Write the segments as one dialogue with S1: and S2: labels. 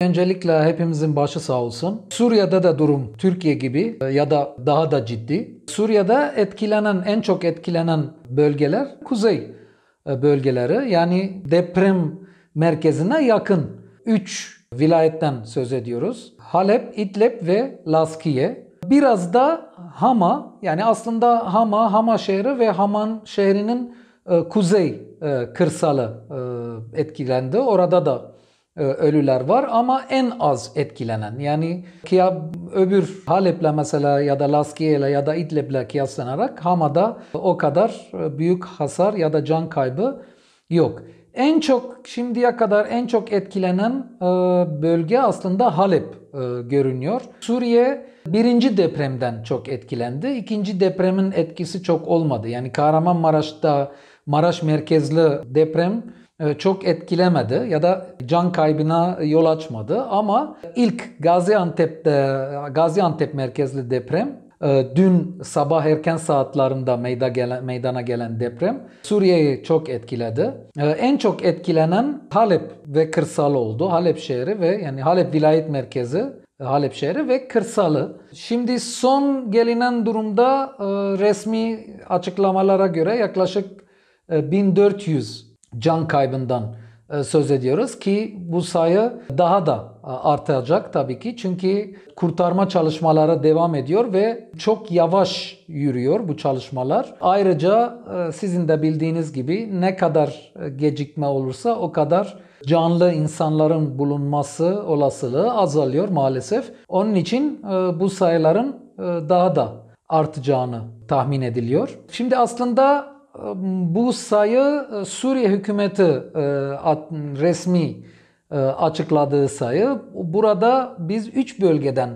S1: Öncelikle hepimizin başı sağ olsun. Suriye'de de durum Türkiye gibi e, ya da daha da ciddi. Suriye'de etkilenen, en çok etkilenen bölgeler kuzey e, bölgeleri. Yani deprem merkezine yakın 3 vilayetten söz ediyoruz. Halep, İdlib ve Laskiye. Biraz da Hama yani aslında Hama, Hama şehri ve Haman şehrinin e, kuzey kırsalı etkilendi. Orada da e, ölüler var ama en az etkilenen yani kıya öbür Halep'le mesela ya da Laskiye'yle ya da İdlib'le kıyaslanarak Hama'da o kadar e, büyük hasar ya da can kaybı yok. En çok şimdiye kadar en çok etkilenen e, bölge aslında Halep görünüyor. Suriye birinci depremden çok etkilendi. İkinci depremin etkisi çok olmadı. Yani Kahramanmaraş'ta Maraş merkezli deprem e, çok etkilemedi ya da can kaybına yol açmadı ama ilk Gaziantep'te Gaziantep merkezli deprem e, dün sabah erken saatlerinde meyda gelen, meydana gelen deprem Suriye'yi çok etkiledi. E, en çok etkilenen Halep ve kırsal oldu. Halep şehri ve yani Halep vilayet merkezi Halep şehri ve kırsalı. Şimdi son gelinen durumda resmi açıklamalara göre yaklaşık 1400 can kaybından e, söz ediyoruz ki bu sayı daha da e, artacak tabii ki. Çünkü kurtarma çalışmaları devam ediyor ve çok yavaş yürüyor bu çalışmalar. Ayrıca e, sizin de bildiğiniz gibi ne kadar gecikme olursa o kadar canlı insanların bulunması olasılığı azalıyor maalesef. Onun için bu sayıların daha da artacağını tahmin ediliyor. Şimdi aslında bu sayı Suriye hükümeti resmi açıkladığı sayı. Burada biz 3 bölgeden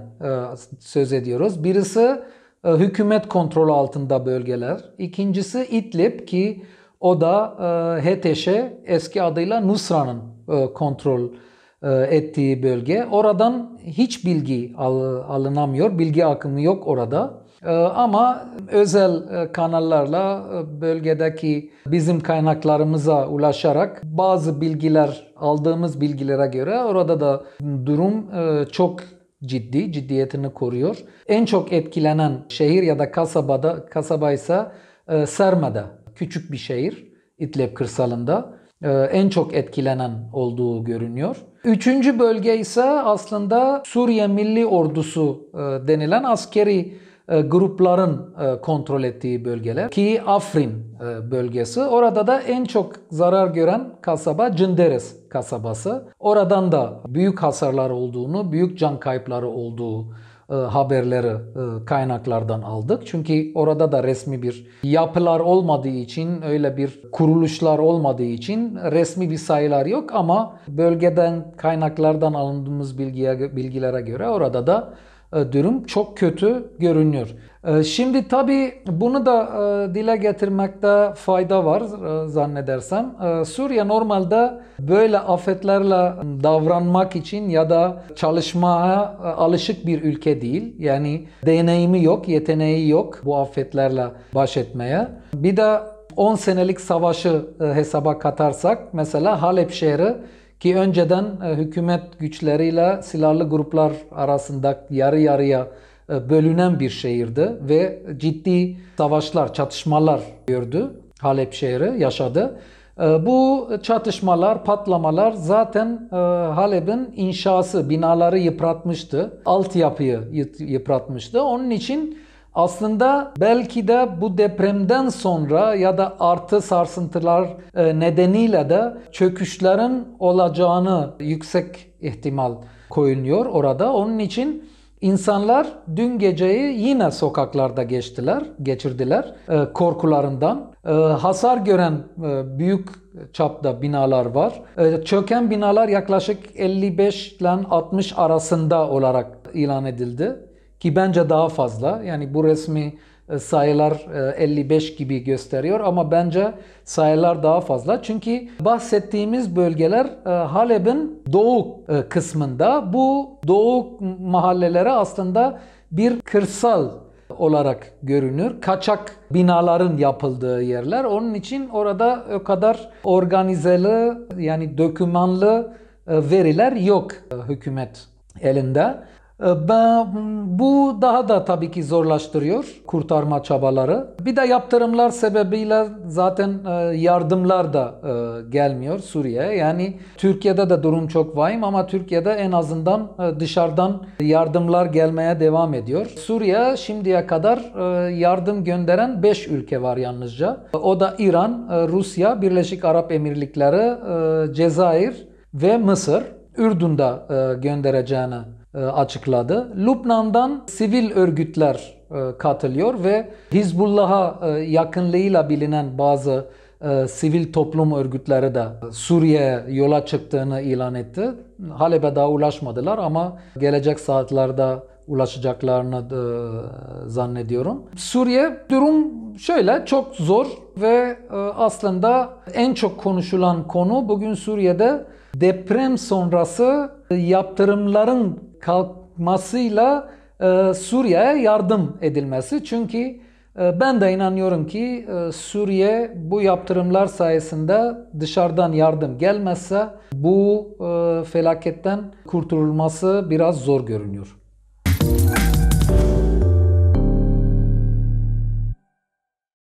S1: söz ediyoruz. Birisi hükümet kontrolü altında bölgeler. İkincisi İdlib ki o da HTŞ'e eski adıyla Nusra'nın kontrol ettiği bölge. Oradan hiç bilgi alınamıyor. Bilgi akımı yok orada. Ee, ama özel e, kanallarla e, bölgedeki bizim kaynaklarımıza ulaşarak bazı bilgiler aldığımız bilgilere göre orada da durum e, çok ciddi, ciddiyetini koruyor. En çok etkilenen şehir ya da kasabada, kasaba ise Serma'da, küçük bir şehir İtlep kırsalında en çok etkilenen olduğu görünüyor. Üçüncü bölge ise aslında Suriye Milli Ordusu denilen askeri e, grupların e, kontrol ettiği bölgeler ki Afrin e, bölgesi. Orada da en çok zarar gören kasaba Cinderes kasabası. Oradan da büyük hasarlar olduğunu, büyük can kayıpları olduğu haberleri kaynaklardan aldık. Çünkü orada da resmi bir yapılar olmadığı için, öyle bir kuruluşlar olmadığı için resmi bir sayılar yok ama bölgeden kaynaklardan alındığımız bilgiye, bilgilere göre orada da e, durum çok kötü görünüyor. E, şimdi tabii bunu da e, dile getirmekte fayda var zannedersem. Suriye normalde böyle afetlerle davranmak için ya da çalışmaya alışık bir ülke değil. Yani deneyimi yok, yeteneği yok bu afetlerle baş etmeye. Bir de 10 senelik savaşı hesaba katarsak mesela Halep şehri ki önceden e, hükümet güçleriyle silahlı gruplar arasında yarı yarıya e, bölünen bir şehirdi ve ciddi savaşlar, çatışmalar gördü. Halep şehri yaşadı. E, bu çatışmalar, patlamalar zaten Halep'in inşası, binaları yıpratmıştı. Altyapıyı yıpratmıştı. Onun için aslında belki de bu depremden sonra ya da artı sarsıntılar e, nedeniyle de çöküşlerin olacağını yüksek ihtimal koyuluyor orada. Onun için insanlar dün geceyi yine sokaklarda geçtiler, geçirdiler e, korkularından. E, hasar gören büyük çapta binalar var. Çöken binalar yaklaşık 55 ile 60 arasında olarak ilan edildi ki bence daha fazla. Yani bu resmi e, sayılar 55 e, gibi gösteriyor ama bence sayılar daha fazla. Çünkü bahsettiğimiz bölgeler e, Halep'in doğu kısmında. Bu doğu mahallelere aslında bir kırsal olarak görünür. Kaçak binaların yapıldığı yerler. Onun için orada o kadar organizeli yani dokümanlı veriler yok hükümet elinde. Ee, bu daha da tabii ki zorlaştırıyor kurtarma çabaları. Bir de yaptırımlar sebebiyle zaten e, yardımlar da e, gelmiyor Suriye'ye. Yani Türkiye'de de durum çok vahim ama Türkiye'de en azından e, dışarıdan yardımlar gelmeye devam ediyor. Suriye şimdiye kadar yardım gönderen 5 ülke var yalnızca. O da İran, Rusya, Birleşik Arap Emirlikleri, Cezayir ve Mısır. Ürdün'de göndereceğini e, açıkladı. Lübnan'dan sivil örgütler e, katılıyor ve Hizbullah'a e, yakınlığıyla bilinen bazı sivil toplum örgütleri de Suriye yola çıktığını ilan etti. Halep'e daha ulaşmadılar ama gelecek saatlerde ulaşacaklarını zannediyorum. Suriye durum şöyle çok zor ve aslında en çok konuşulan konu bugün Suriye'de deprem sonrası yaptırımların kalkmasıyla e, Suriye'ye yardım edilmesi. Çünkü e, ben de inanıyorum ki e, Suriye bu yaptırımlar sayesinde dışarıdan yardım gelmezse bu felaketten kurtulması biraz zor görünüyor.